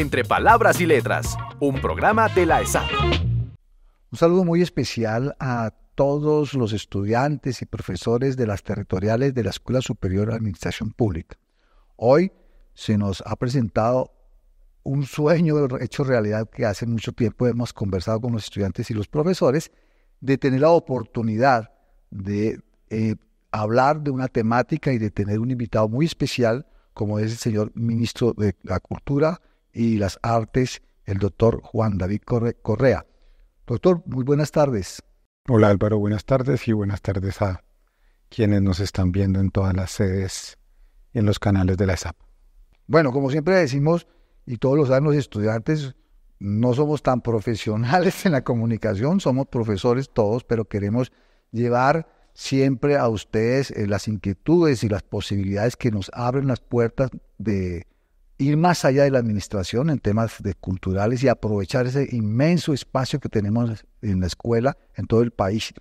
Entre Palabras y Letras, un programa de la ESA. Un saludo muy especial a todos los estudiantes y profesores de las territoriales de la Escuela Superior de Administración Pública. Hoy se nos ha presentado un sueño hecho realidad que hace mucho tiempo hemos conversado con los estudiantes y los profesores, de tener la oportunidad de eh, hablar de una temática y de tener un invitado muy especial como es el señor ministro de la Cultura, y las Artes, el doctor Juan David Correa. Doctor, muy buenas tardes. Hola Álvaro, buenas tardes y buenas tardes a quienes nos están viendo en todas las sedes en los canales de la SAP. Bueno, como siempre decimos, y todos los años estudiantes, no somos tan profesionales en la comunicación, somos profesores todos, pero queremos llevar siempre a ustedes eh, las inquietudes y las posibilidades que nos abren las puertas de ir más allá de la administración en temas culturales y aprovechar ese inmenso espacio que tenemos en la escuela en todo el país.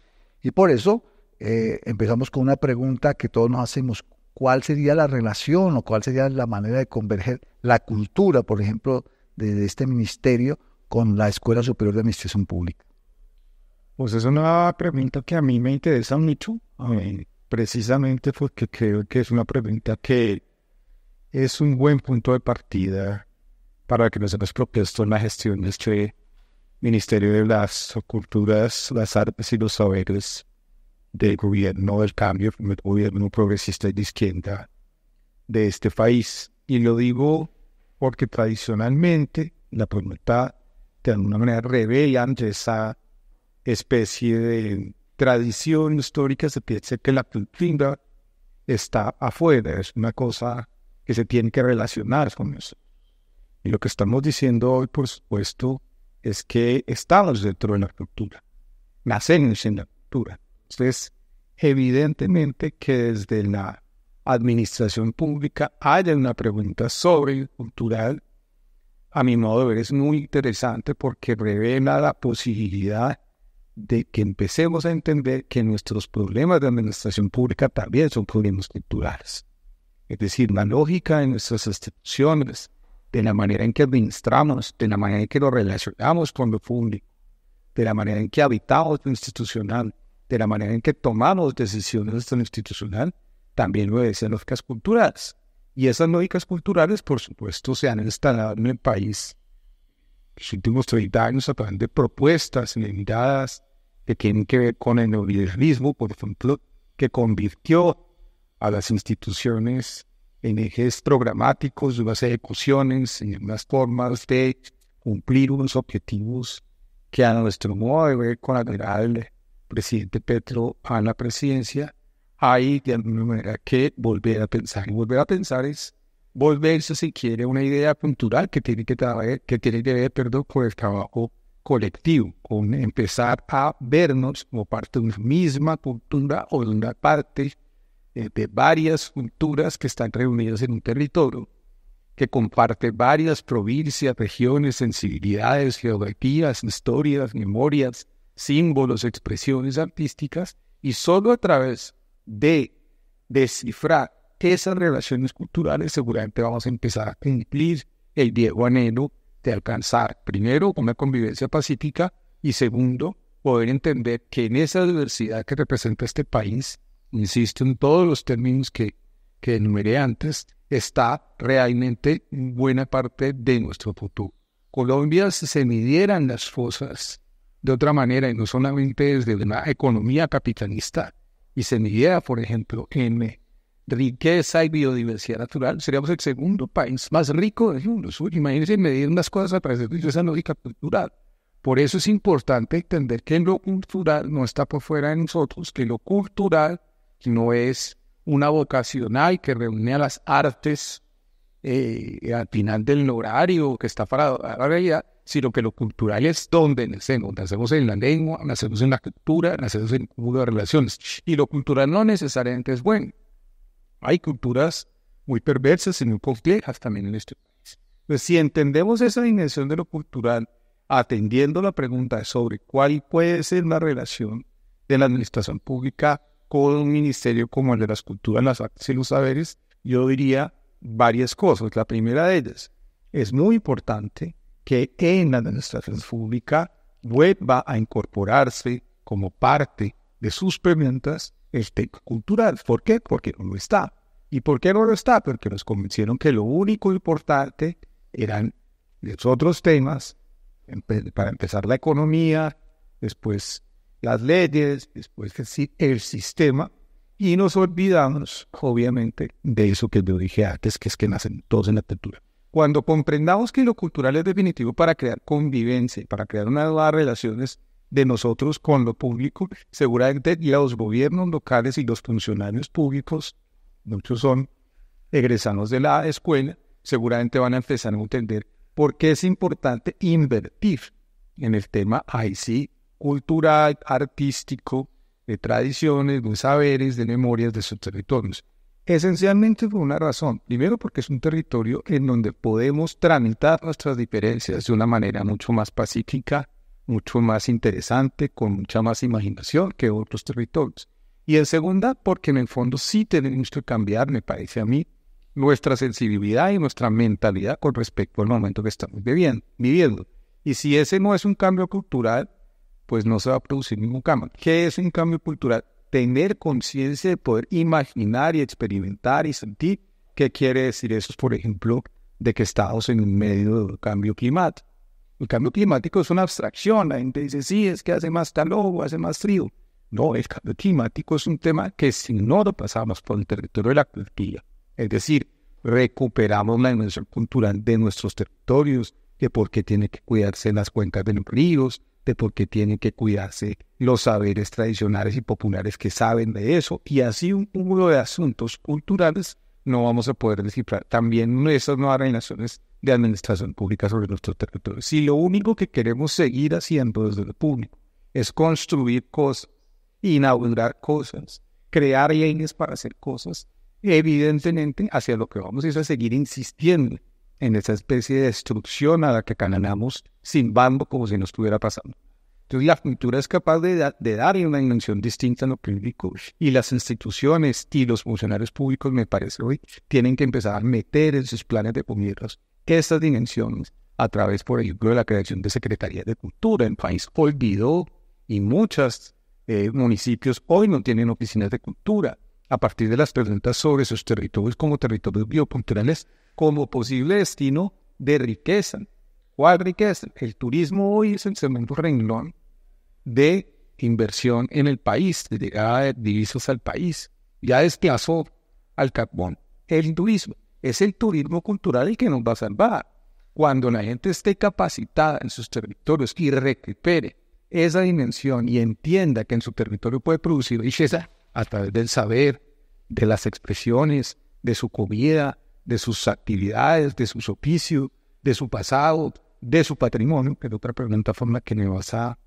Y por eso eh, empezamos con una pregunta que todos nos hacemos, ¿cuál sería la relación o cuál sería la manera de converger la cultura, por ejemplo, de este ministerio con la Escuela Superior de Administración Pública? Pues es una pregunta que a mí me interesa mucho, eh, precisamente porque creo que es una pregunta que es un buen punto de partida para que nos hemos propuesto en la gestión de este Ministerio de las Culturas, las Artes y los Saberes del gobierno del cambio, el gobierno progresista y de izquierda de este país. Y lo digo porque tradicionalmente la voluntad de alguna manera revela ante esa especie de tradición histórica, se piensa que la cultura está afuera, es una cosa que se tienen que relacionar con eso. Y lo que estamos diciendo hoy, por supuesto, es que estamos dentro de la cultura, nacemos en la cultura. Entonces, evidentemente que desde la administración pública haya una pregunta sobre el cultural, a mi modo de ver es muy interesante porque revela la posibilidad de que empecemos a entender que nuestros problemas de administración pública también son problemas culturales. Es decir, la lógica en nuestras instituciones, de la manera en que administramos, de la manera en que nos relacionamos con lo público, de la manera en que habitamos lo institucional, de la manera en que tomamos decisiones de lo institucional, también ser lógicas culturales. Y esas lógicas culturales, por supuesto, se han instalado en el país los últimos 30 años a través de propuestas y de que tienen que ver con el neoliberalismo, por ejemplo, que convirtió a las instituciones en ejes programáticos, en las ejecuciones, en las formas de cumplir unos objetivos que a nuestro modo de ver con general... presidente Petro a la presidencia, hay de alguna manera que volver a pensar. Y volver a pensar es volverse, si quiere, una idea cultural que tiene que, que, tiene que ver perdón, con el trabajo colectivo, con empezar a vernos como parte de una misma cultura o de una parte eh, de varias culturas que están reunidas en un territorio, que comparte varias provincias, regiones, sensibilidades, geografías, historias, memorias, símbolos, expresiones artísticas, y solo a través de descifrar esas relaciones culturales seguramente vamos a empezar a cumplir el viejo anhelo de alcanzar, primero, una convivencia pacífica y segundo, poder entender que en esa diversidad que representa este país insisto en todos los términos que, enumeré antes, está realmente buena parte de nuestro futuro. Colombia, si se midieran las fosas de otra manera y no solamente desde una economía capitalista, y se midiera, por ejemplo, en riqueza y biodiversidad natural, seríamos el segundo país más rico del mundo. sur. Imagínense medir unas cosas a través de esa lógica cultural. Por eso es importante entender que lo cultural no está por fuera de nosotros, que lo cultural no es una vocacional que reúne a las artes eh, al final del horario que está para la realidad, sino que lo cultural es donde nacemos. Nacemos en la lengua, nacemos en la cultura, nacemos en mundo de relaciones. Y lo cultural no necesariamente es bueno. Hay culturas muy perversas y muy complejas también en este país. Pues si entendemos esa dimensión de lo cultural, atendiendo la pregunta sobre cuál puede ser la relación de la administración pública con un ministerio como el de las culturas, las artes y los saberes, yo diría varias cosas. La primera de ellas, es muy importante que en la administración pública vuelva a incorporarse como parte de sus preguntas el tema cultural. ¿Por qué? Porque no lo está. ¿Y por qué no lo está? Porque nos convencieron que lo único importante eran los otros temas, para empezar la economía, después las leyes, después que sí, el sistema, y nos olvidamos, obviamente, de eso que yo dije antes, que es que nacen todos en la cultura. Cuando comprendamos que lo cultural es definitivo para crear convivencia, para crear una nuevas relaciones de nosotros con lo público, seguramente los gobiernos locales y los funcionarios públicos, muchos son egresados de la escuela, seguramente van a empezar a entender por qué es importante invertir en el tema IC cultural, artístico, de tradiciones, de saberes, de memorias de sus territorios. Esencialmente por una razón. Primero porque es un territorio en donde podemos tramitar nuestras diferencias de una manera mucho más pacífica, mucho más interesante, con mucha más imaginación que otros territorios. Y en segunda, porque en el fondo sí tenemos que cambiar, me parece a mí, nuestra sensibilidad y nuestra mentalidad con respecto al momento que estamos viviendo. viviendo. Y si ese no es un cambio cultural, pues no se va a producir ningún cambio. ¿Qué es un cambio cultural? Tener conciencia de poder imaginar y experimentar y sentir qué quiere decir eso, por ejemplo, de que estamos en medio del cambio climático. El cambio climático es una abstracción. La gente dice, sí, es que hace más calor hace más frío. No, el cambio climático es un tema que si no lo pasamos por el territorio de la cultura, es decir, recuperamos la dimensión cultural de nuestros territorios, que porque tiene que cuidarse las cuencas de los ríos, de por qué tienen que cuidarse los saberes tradicionales y populares que saben de eso, y así un cúmulo de asuntos culturales no vamos a poder descifrar también esas nuevas relaciones de administración pública sobre nuestro territorio. Si lo único que queremos seguir haciendo desde el público es construir cosas, inaugurar cosas, crear leyes para hacer cosas, evidentemente hacia lo que vamos a seguir insistiendo en esa especie de destrucción a la que caminamos sin bambo como si no estuviera pasando. Entonces la cultura es capaz de, darle dar una dimensión distinta a lo público y las instituciones y los funcionarios públicos, me parece hoy, tienen que empezar a meter en sus planes de que estas dimensiones a través, por ejemplo, de la creación de Secretaría de Cultura. El país olvidó y muchos eh, municipios hoy no tienen oficinas de cultura. A partir de las preguntas sobre sus territorios como territorios bioculturales, como posible destino de riqueza. ¿Cuál riqueza? El turismo hoy es el segundo renglón de inversión en el país, de llegada divisas al país. Ya desplazó al carbón. El turismo es el turismo cultural el que nos va a salvar. Cuando la gente esté capacitada en sus territorios y recupere esa dimensión y entienda que en su territorio puede producir riqueza a través del saber, de las expresiones, de su comida, de sus actividades, de sus oficios, de su pasado, de su patrimonio, que es otra pregunta forma que me vas a,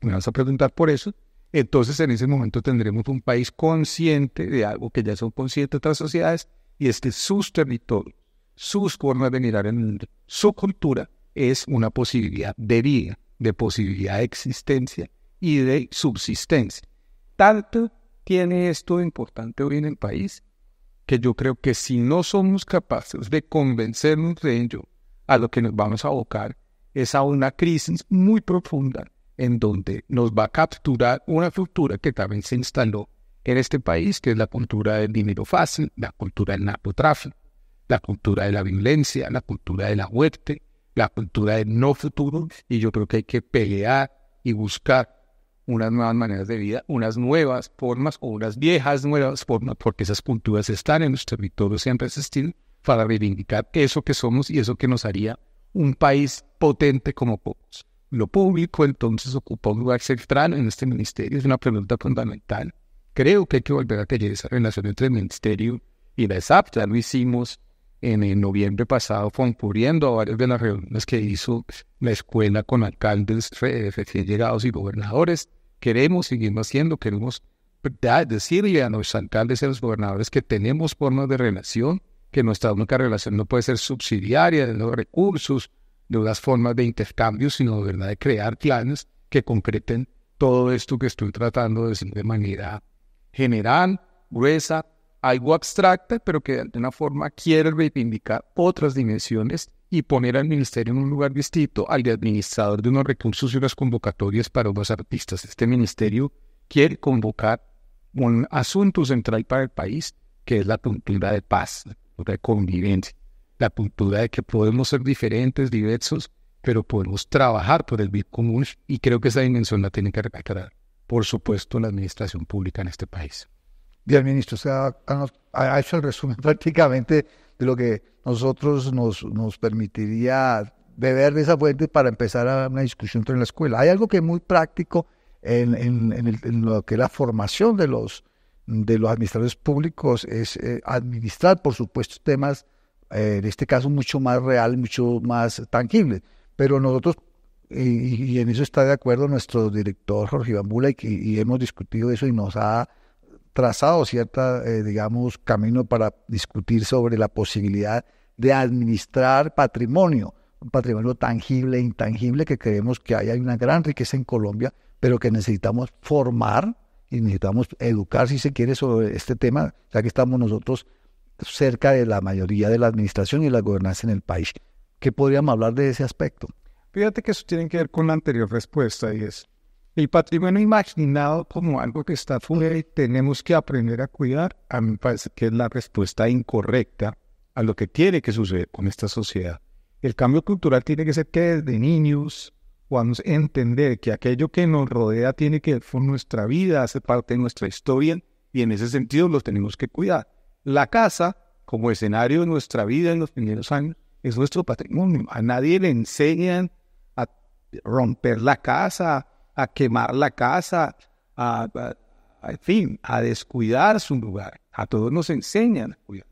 me vas a preguntar por eso, entonces en ese momento tendremos un país consciente de algo que ya son conscientes otras sociedades, y es que sus territorios, sus formas de mirar el mundo, su cultura es una posibilidad de vida, de posibilidad de existencia y de subsistencia. Tanto tiene esto importante hoy en el país yo creo que si no somos capaces de convencernos de ello, a lo que nos vamos a abocar es a una crisis muy profunda en donde nos va a capturar una cultura que también se instaló en este país, que es la cultura del dinero fácil, la cultura del narcotráfico, la cultura de la violencia, la cultura de la muerte, la cultura del no futuro, y yo creo que hay que pelear y buscar unas nuevas maneras de vida, unas nuevas formas o unas viejas nuevas formas, porque esas culturas están en nuestro territorio, siempre existir para reivindicar eso que somos y eso que nos haría un país potente como pocos. Lo público entonces ocupó un lugar central en este ministerio, es una pregunta fundamental. Creo que hay que volver a tener esa relación entre el ministerio y la SAP ya lo hicimos en noviembre pasado concurriendo a varias de las reuniones que hizo la escuela con alcaldes recién llegados y gobernadores. Queremos seguir haciendo, queremos decirle a nuestros alcaldes y a los gobernadores que tenemos formas de relación, que nuestra única relación no puede ser subsidiaria de los recursos, de las formas de intercambio, sino de de crear planes que concreten todo esto que estoy tratando de decir de manera general, gruesa, algo abstracta, pero que de alguna forma quiere reivindicar otras dimensiones y poner al ministerio en un lugar distinto al de administrador de unos recursos y unas convocatorias para otros artistas. Este ministerio quiere convocar un asunto central para el país, que es la puntura de paz, la cultura de convivencia, la cultura de que podemos ser diferentes, diversos, pero podemos trabajar por el bien común y creo que esa dimensión la tiene que recalcar, por supuesto, la administración pública en este país. Bien, ministro, usted ha, ha, hecho el resumen prácticamente de lo que nosotros nos, nos permitiría beber de esa fuente para empezar a una discusión en la escuela. Hay algo que es muy práctico en, lo que es la formación de los, de los administradores públicos, es eh, administrar, por supuesto, temas, eh, en este caso, mucho más real, mucho más tangibles. Pero nosotros, y, en eso está de acuerdo nuestro director Jorge Iván y hemos discutido eso y nos ha trazado cierta, eh, digamos, camino para discutir sobre la posibilidad de administrar patrimonio, un patrimonio tangible e intangible que creemos que hay, hay una gran riqueza en Colombia, pero que necesitamos formar y necesitamos educar, si se quiere, sobre este tema, ya que estamos nosotros cerca de la mayoría de la administración y la gobernanza en el país. ¿Qué podríamos hablar de ese aspecto? Fíjate que eso tiene que ver con la anterior respuesta y es, el patrimonio imaginado como algo que está fuera y tenemos que aprender a cuidar, a mí me parece que es la respuesta incorrecta a lo que tiene que suceder con esta sociedad. El cambio cultural tiene que ser que desde niños podamos entender que aquello que nos rodea tiene que ver nuestra vida, hace parte de nuestra historia y en ese sentido lo tenemos que cuidar. La casa, como escenario de nuestra vida en los primeros años, es nuestro patrimonio. A nadie le enseñan a romper la casa, a quemar la casa, a, fin, a descuidar su lugar. A todos nos enseñan a cuidar.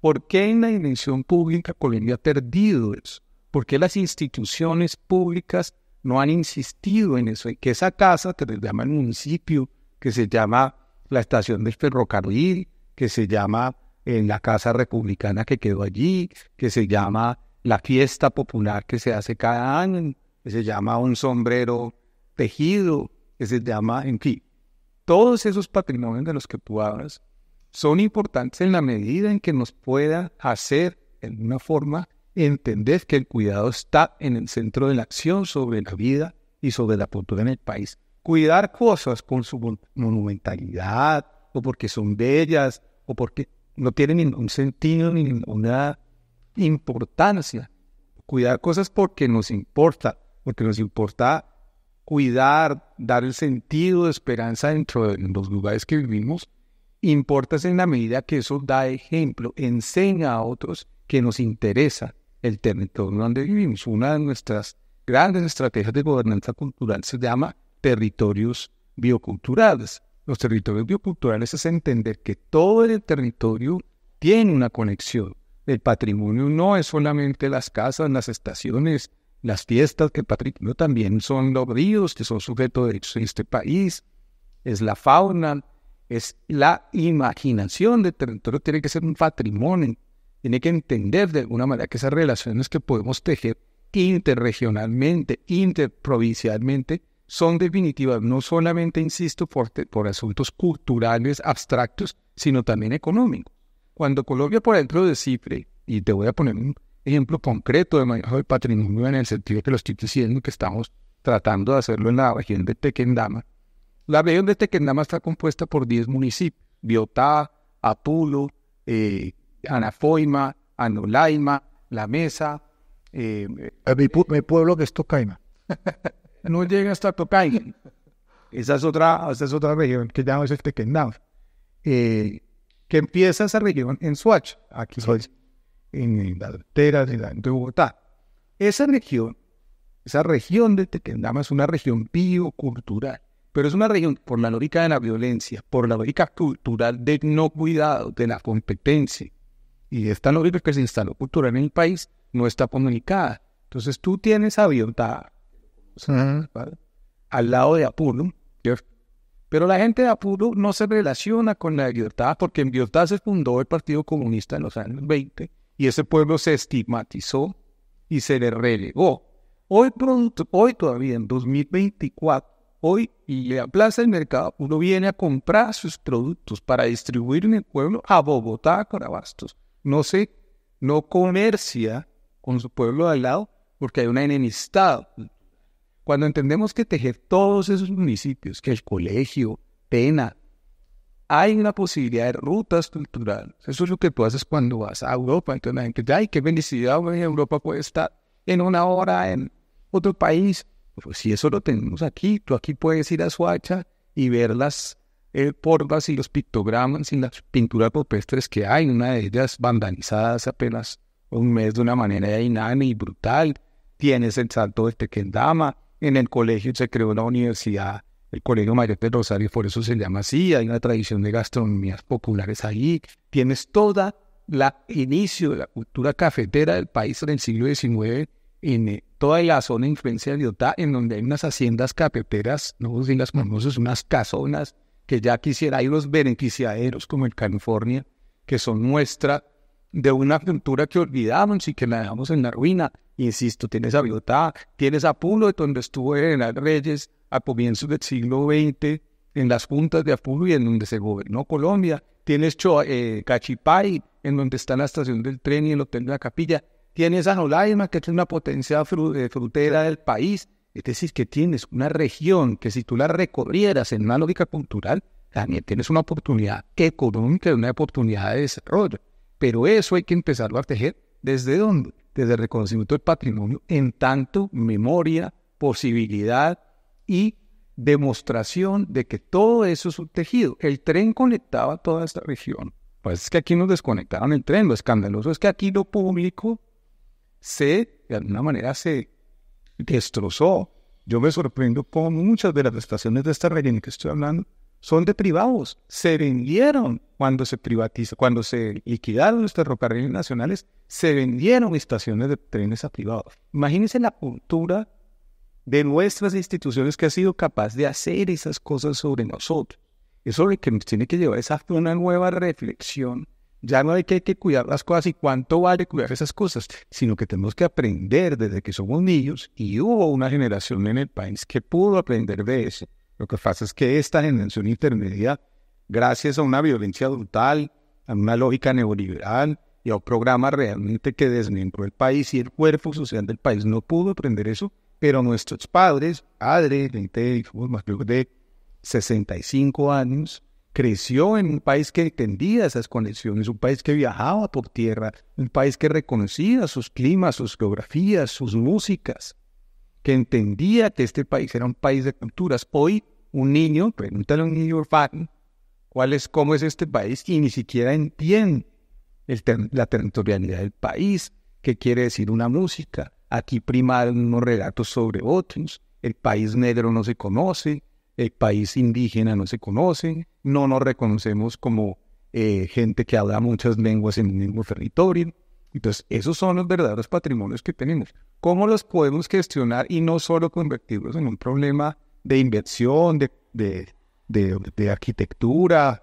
¿Por qué en la dimensión pública Colombia ha perdido eso? ¿Por qué las instituciones públicas no han insistido en eso? que esa casa que se llama el municipio, que se llama la estación del ferrocarril, que se llama en eh, la casa republicana que quedó allí, que se llama la fiesta popular que se hace cada año, que se llama un sombrero tejido que se llama, en fin, todos esos patrimonios de los que tú hablas son importantes en la medida en que nos pueda hacer, en una forma, entender que el cuidado está en el centro de la acción sobre la vida y sobre la cultura en el país. Cuidar cosas por su monumentalidad, o porque son bellas, o porque no tienen ningún sentido ni ninguna importancia. Cuidar cosas porque nos importa, porque nos importa cuidar, dar el sentido de esperanza dentro de los lugares que vivimos, importa en la medida que eso da ejemplo, enseña a otros que nos interesa el territorio donde vivimos. Una de nuestras grandes estrategias de gobernanza cultural se llama territorios bioculturales. Los territorios bioculturales es entender que todo el territorio tiene una conexión. El patrimonio no es solamente las casas, las estaciones, las fiestas que el también son los ríos que son sujetos de derechos en este país, es la fauna, es la imaginación del territorio, tiene que ser un patrimonio, tiene que entender de alguna manera que esas relaciones que podemos tejer interregionalmente, interprovincialmente, son definitivas, no solamente, insisto, por, asuntos culturales abstractos, sino también económicos. Cuando Colombia, por ejemplo, Cifre, y te voy a poner un ejemplo concreto de manejo de patrimonio en el sentido que lo estoy diciendo que estamos tratando de hacerlo en la región de Tequendama. La región de Tequendama está compuesta por 10 municipios, Biotá, Apulo, eh, Anafoima, Anolaima, La Mesa. Eh, mi, pueblo que es Tocaima. no llega hasta Tocaima. Esa es otra, esa es otra región que llamamos el Tequendama. Eh, que empieza esa región en Suacha. Aquí Soacha en la altera de, Bogotá. Esa región, esa región de Tequendama es una región biocultural, pero es una región por la lógica de la violencia, por la lógica cultural de no cuidado, de la competencia. Y esta lógica que se instaló cultural en el país no está comunicada. Entonces tú tienes a Biotá al lado de Apurú, Pero la gente de Apuro no se relaciona con la Biotá porque en Biotá se fundó el Partido Comunista en los años 20 y ese pueblo se estigmatizó y se le relegó. Hoy, pronto, hoy todavía, en 2024, hoy y la plaza del mercado, uno viene a comprar sus productos para distribuir en el pueblo a Bogotá Carabastos. No se, no comercia con su pueblo de al lado porque hay una enemistad. Cuando entendemos que tejer todos esos municipios, que el colegio, pena, hay una posibilidad de rutas culturales. Eso es lo que tú haces cuando vas a Europa. Entonces la gente, ay, qué felicidad, Europa puede estar en una hora en otro país. Pues si eso lo tenemos aquí, tú aquí puedes ir a Suacha y ver las eh, y los pictogramas y las pinturas rupestres que hay, una de ellas bandanizadas apenas un mes de una manera inana y brutal. Tienes el salto de Tequendama, en el colegio se creó una universidad el Colegio Mayor Rosario, por eso se llama así, hay una tradición de gastronomías populares allí. tienes toda la inicio de la cultura cafetera del país en el siglo XIX en eh, toda la zona de influencia de en donde hay unas haciendas cafeteras, no sé las famosas, unas casonas que ya quisiera, hay los beneficiaderos como en California, que son muestra de una cultura que olvidamos y que la dejamos en la ruina. Insisto, tienes a Biotá, tienes a de donde estuvo las Reyes a comienzos del siglo XX, en las juntas de Apulo y en donde se gobernó Colombia. Tienes eh, Cachipay, en donde está la estación del tren y el hotel de la capilla. Tienes a Jolaima, que es una potencia eh, frutera del país. Es decir, que tienes una región que si tú la recorrieras en una lógica cultural, también tienes una oportunidad económica, una oportunidad de desarrollo. Pero eso hay que empezarlo a tejer desde dónde? desde el reconocimiento del patrimonio, en tanto memoria, posibilidad y demostración de que todo eso es un tejido. El tren conectaba toda esta región. Pues es que aquí nos desconectaron el tren. Lo escandaloso es que aquí lo público se, de alguna manera, se destrozó. Yo me sorprendo cómo muchas de las estaciones de esta región en que estoy hablando son de privados, se vendieron cuando se privatizó, cuando se liquidaron los ferrocarriles nacionales, se vendieron estaciones de trenes a privados. Imagínense la cultura de nuestras instituciones que ha sido capaz de hacer esas cosas sobre nosotros. Eso es lo que nos tiene que llevar a una nueva reflexión. Ya no hay que, hay que cuidar las cosas y cuánto vale cuidar esas cosas, sino que tenemos que aprender desde que somos niños y hubo una generación en el país que pudo aprender de eso lo que pasa es que esta generación intermedia, gracias a una violencia brutal, a una lógica neoliberal y a un programa realmente que desmembró el país y el cuerpo social del país, no pudo aprender eso, pero nuestros padres, padres, más de 65 años, creció en un país que entendía esas conexiones, un país que viajaba por tierra, un país que reconocía sus climas, sus geografías, sus músicas, que entendía que este país era un país de culturas. Hoy un niño, pregúntale a un niño urbano cuál es, cómo es este país y ni siquiera entiende la territorialidad del país, qué quiere decir una música. Aquí primaron unos relatos sobre otros. El país negro no se conoce, el país indígena no se conoce, no nos reconocemos como eh, gente que habla muchas lenguas en un mismo territorio. Entonces, esos son los verdaderos patrimonios que tenemos. ¿Cómo los podemos gestionar y no solo convertirlos en un problema de inversión, de, de, de, arquitectura,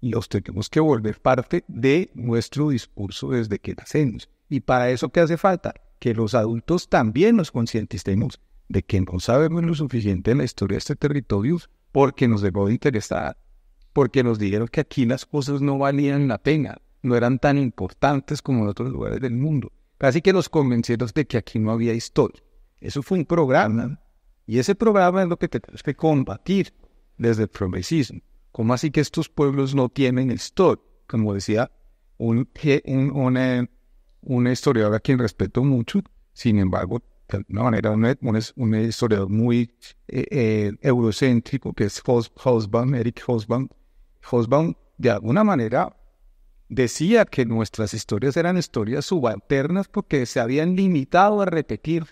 los tenemos que volver parte de nuestro discurso desde que nacemos. Y para eso, ¿qué hace falta? Que los adultos también nos concienticemos de que no sabemos lo suficiente de la historia de este territorio porque nos dejó de interesar, porque nos dijeron que aquí las cosas no valían la pena, no eran tan importantes como en otros lugares del mundo. Así que nos convencieron de que aquí no había historia. Eso fue un programa y ese programa es lo que tenemos que combatir desde el progresismo. ¿Cómo así que estos pueblos no tienen historia, Como decía un, un, eh, un, historiador a quien respeto mucho, sin embargo, de alguna manera, un, historiador muy eh, eh, eurocéntrico, que es Hos, Eric Hosbaum. Hosbaum, de alguna manera, decía que nuestras historias eran historias subalternas porque se habían limitado a repetir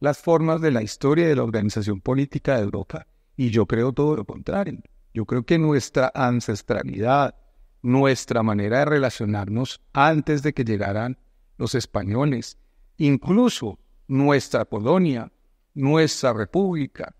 las formas de la historia de la organización política de Europa. Y yo creo todo lo contrario. Yo creo que nuestra ancestralidad, nuestra manera de relacionarnos antes de que llegaran los españoles, incluso nuestra Polonia, nuestra república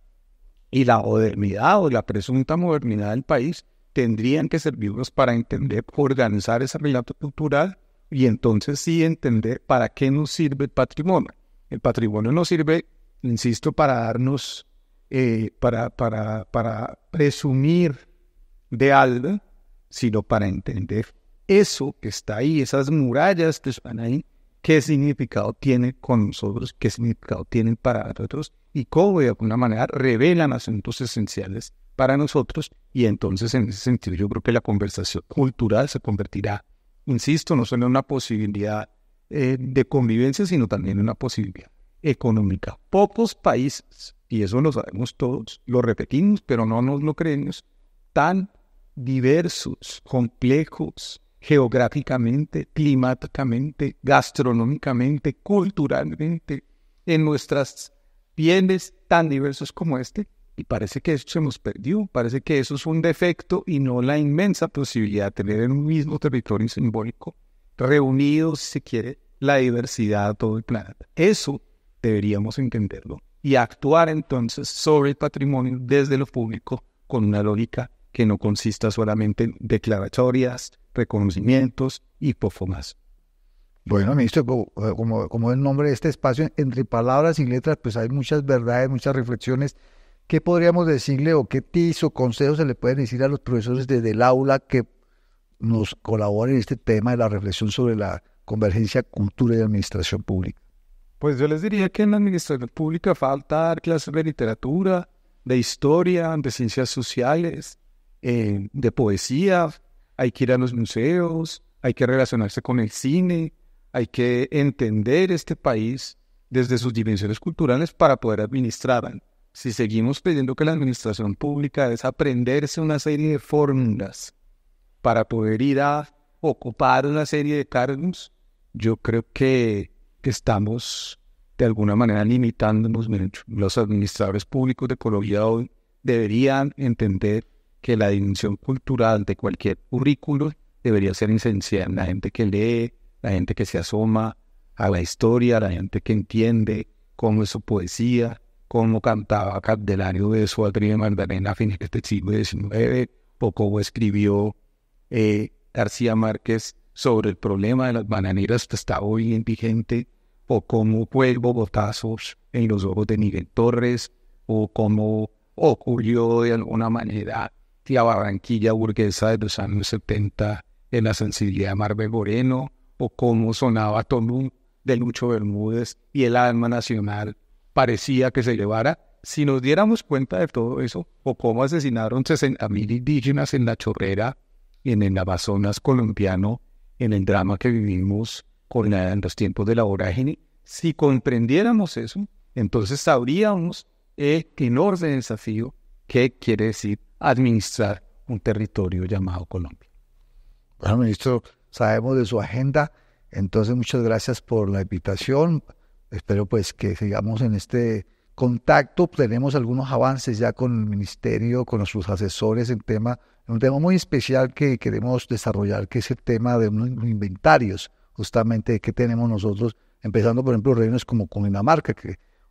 y la modernidad o la presunta modernidad del país tendrían que servirnos para entender, organizar ese relato cultural y entonces sí entender para qué nos sirve el patrimonio. El patrimonio no sirve, insisto, para darnos, eh, para, para, para presumir de algo, sino para entender eso que está ahí, esas murallas que están ahí, qué significado tiene con nosotros, qué significado tienen para nosotros y cómo de alguna manera revelan asuntos esenciales para nosotros. Y entonces en ese sentido yo creo que la conversación cultural se convertirá, insisto, no solo en una posibilidad eh, de convivencia, sino también una posibilidad económica. Pocos países, y eso lo sabemos todos, lo repetimos, pero no nos lo creemos, tan diversos, complejos, geográficamente, climáticamente, gastronómicamente, culturalmente, en nuestras bienes tan diversos como este. Y parece que eso se nos perdió, parece que eso es un defecto y no la inmensa posibilidad de tener en un mismo territorio simbólico reunidos, si se quiere, la diversidad de todo el planeta. Eso deberíamos entenderlo y actuar entonces sobre el patrimonio desde lo público con una lógica que no consista solamente en declaratorias, reconocimientos y pofomas. Bueno, ministro, eh, como, como el nombre de este espacio, entre palabras y letras, pues hay muchas verdades, muchas reflexiones. ¿Qué podríamos decirle o qué tips o consejos se le pueden decir a los profesores desde el aula que nos colabore en este tema de la reflexión sobre la convergencia cultura y administración pública? Pues yo les diría que en la administración pública falta dar clases de literatura, de historia, de ciencias sociales, eh, de poesía, hay que ir a los museos, hay que relacionarse con el cine, hay que entender este país desde sus dimensiones culturales para poder administrar. Si seguimos pidiendo que la administración pública es aprenderse una serie de fórmulas para poder ir a ocupar una serie de cargos, yo creo que estamos de alguna manera limitándonos. Los administradores públicos de Colombia hoy deberían entender que la dimensión cultural de cualquier currículo debería ser esencial. La gente que lee, la gente que se asoma a la historia, la gente que entiende cómo es su poesía, cómo cantaba Candelario de su Adrián Magdalena a fines del siglo XIX, o cómo escribió eh, García Márquez sobre el problema de las bananeras que pues, está hoy en vigente, o cómo fue botazos en los ojos de Miguel Torres, o cómo ocurrió de alguna manera la Barranquilla burguesa de los años 70 en la sensibilidad de Moreno, o cómo sonaba Tolú de Lucho Bermúdez y el alma nacional parecía que se llevara. Si nos diéramos cuenta de todo eso, o cómo asesinaron 60 mil indígenas en la chorrera en el Amazonas colombiano, en el drama que vivimos con en los tiempos de la vorágine, si comprendiéramos eso, entonces sabríamos en eh, orden de desafío ¿qué quiere decir administrar un territorio llamado Colombia. Bueno, ministro, sabemos de su agenda, entonces muchas gracias por la invitación. Espero pues que sigamos en este contacto. Tenemos algunos avances ya con el ministerio, con sus asesores en tema un tema muy especial que queremos desarrollar, que es el tema de unos inventarios, justamente que tenemos nosotros, empezando por ejemplo regiones como Cundinamarca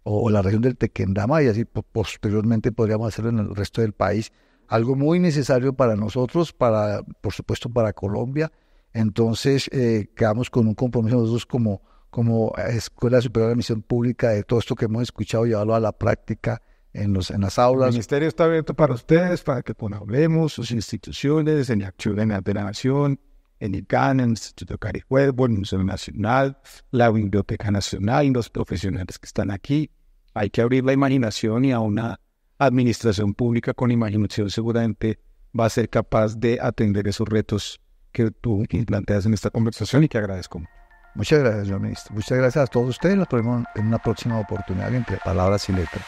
o, la región del Tequendama, y así posteriormente podríamos hacerlo en el resto del país. Algo muy necesario para nosotros, para, por supuesto para Colombia. Entonces, eh, quedamos con un compromiso nosotros como, como Escuela Superior de Misión Pública de todo esto que hemos escuchado, llevarlo a la práctica en, los, en las aulas. El ministerio está abierto para ustedes, para que hablemos, sus instituciones, en la de la Nación, en el en el Instituto Carihuevo, el Museo Nacional, la Biblioteca Nacional, y los profesionales que están aquí. Hay que abrir la imaginación y a una administración pública con imaginación seguramente va a ser capaz de atender esos retos que tú planteas en esta conversación y que agradezco. Muchas gracias, señor ministro. Muchas gracias a todos ustedes. Nos vemos en una próxima oportunidad entre palabras y letras.